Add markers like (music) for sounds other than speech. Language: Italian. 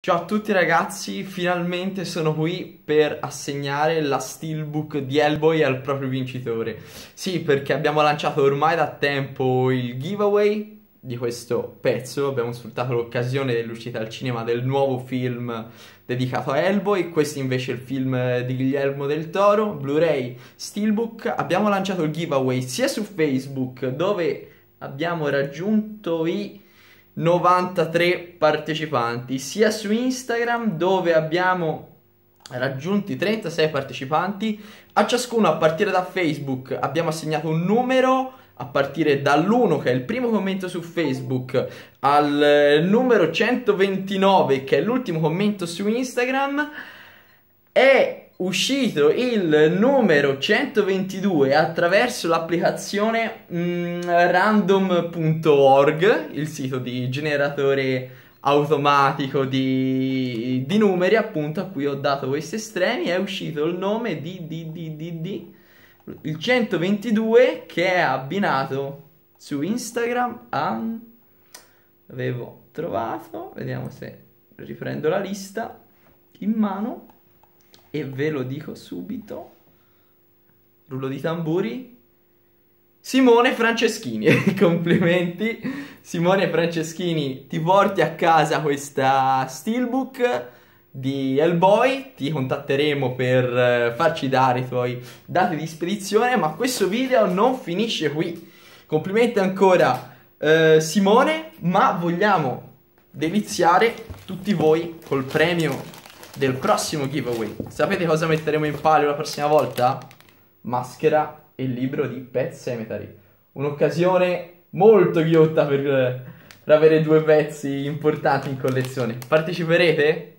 Ciao a tutti ragazzi, finalmente sono qui per assegnare la steelbook di Hellboy al proprio vincitore. Sì, perché abbiamo lanciato ormai da tempo il giveaway di questo pezzo, abbiamo sfruttato l'occasione dell'uscita al cinema del nuovo film dedicato a Hellboy, questo invece è il film di Guglielmo del Toro, Blu-ray, steelbook. Abbiamo lanciato il giveaway sia su Facebook dove abbiamo raggiunto i 93 partecipanti, sia su Instagram dove abbiamo raggiunti 36 partecipanti, a ciascuno a partire da Facebook abbiamo assegnato un numero a partire dall'1 che è il primo commento su Facebook al eh, numero 129 che è l'ultimo commento su Instagram è uscito il numero 122 attraverso l'applicazione mm, random.org, il sito di generatore automatico di, di, numeri appunto a cui ho dato questi estremi, è uscito il nome di, di, di il 122 che è abbinato su Instagram a... avevo trovato, vediamo se riprendo la lista in mano e ve lo dico subito. Rullo di tamburi. Simone Franceschini, (laughs) complimenti. Simone Franceschini, ti porti a casa questa steelbook di Hellboy, ti contatteremo per eh, farci dare i tuoi dati di spedizione, ma questo video non finisce qui. Complimenti ancora eh, Simone, ma vogliamo deliziare tutti voi col premio del prossimo giveaway. Sapete cosa metteremo in palio la prossima volta? Maschera e libro di Pet Cemetery. Un'occasione molto ghiotta per, eh, per avere due pezzi importanti in collezione. Parteciperete?